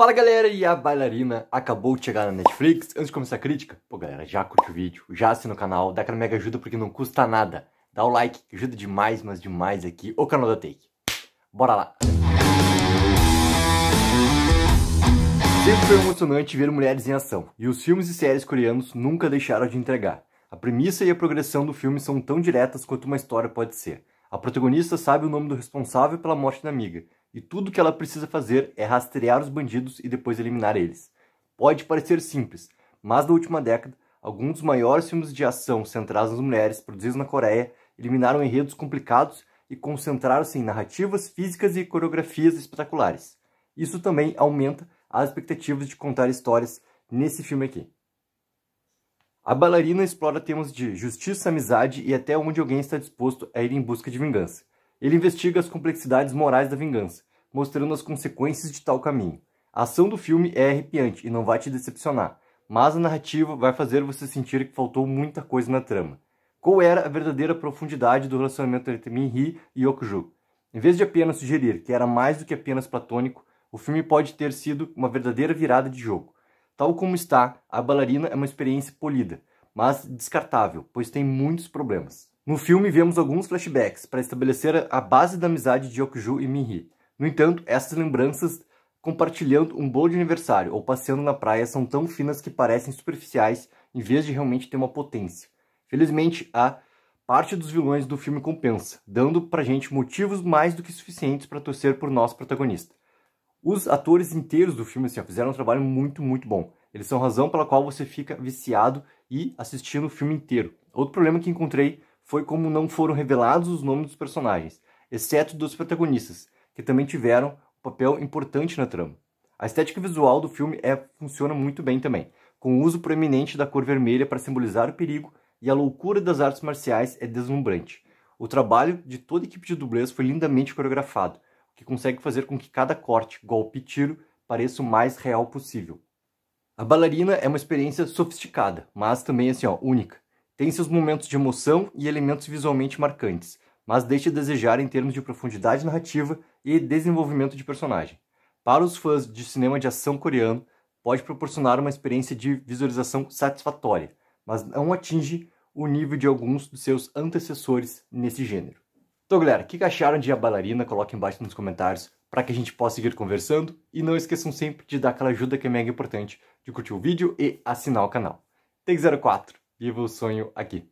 Fala galera, e a bailarina acabou de chegar na Netflix. Antes de começar a crítica, pô galera, já curte o vídeo, já assina o canal, dá aquela mega ajuda porque não custa nada. Dá o like, ajuda demais, mas demais aqui o canal da Take. Bora lá! Sempre foi emocionante ver mulheres em ação, e os filmes e séries coreanos nunca deixaram de entregar. A premissa e a progressão do filme são tão diretas quanto uma história pode ser. A protagonista sabe o nome do responsável pela morte da amiga, e tudo que ela precisa fazer é rastrear os bandidos e depois eliminar eles. Pode parecer simples, mas na última década, alguns dos maiores filmes de ação centrados nas mulheres produzidos na Coreia eliminaram enredos complicados e concentraram-se em narrativas físicas e coreografias espetaculares. Isso também aumenta as expectativas de contar histórias nesse filme aqui. A bailarina explora temas de justiça, amizade e até onde alguém está disposto a ir em busca de vingança. Ele investiga as complexidades morais da vingança, mostrando as consequências de tal caminho. A ação do filme é arrepiante e não vai te decepcionar, mas a narrativa vai fazer você sentir que faltou muita coisa na trama. Qual era a verdadeira profundidade do relacionamento entre Minhee e Okju? Em vez de apenas sugerir que era mais do que apenas platônico, o filme pode ter sido uma verdadeira virada de jogo. Tal como está, a bailarina é uma experiência polida, mas descartável, pois tem muitos problemas. No filme, vemos alguns flashbacks para estabelecer a base da amizade de Okju e Minhi. No entanto, essas lembranças compartilhando um bolo de aniversário ou passeando na praia são tão finas que parecem superficiais em vez de realmente ter uma potência. Felizmente, a parte dos vilões do filme compensa, dando pra gente motivos mais do que suficientes para torcer por nosso protagonista. Os atores inteiros do filme assim, fizeram um trabalho muito, muito bom. Eles são a razão pela qual você fica viciado e assistindo o filme inteiro. Outro problema que encontrei foi como não foram revelados os nomes dos personagens, exceto dos protagonistas, que também tiveram um papel importante na trama. A estética visual do filme é, funciona muito bem também, com o uso proeminente da cor vermelha para simbolizar o perigo e a loucura das artes marciais é deslumbrante. O trabalho de toda a equipe de dublês foi lindamente coreografado, o que consegue fazer com que cada corte, golpe e tiro pareça o mais real possível. A bailarina é uma experiência sofisticada, mas também assim, ó, única. Tem seus momentos de emoção e elementos visualmente marcantes, mas deixa a desejar em termos de profundidade narrativa e desenvolvimento de personagem. Para os fãs de cinema de ação coreano, pode proporcionar uma experiência de visualização satisfatória, mas não atinge o nível de alguns dos seus antecessores nesse gênero. Então, galera, o que acharam de A Bailarina? Coloque embaixo nos comentários para que a gente possa seguir conversando. E não esqueçam sempre de dar aquela ajuda que é mega importante, de curtir o vídeo e assinar o canal. Take 04 Viva o sonho aqui!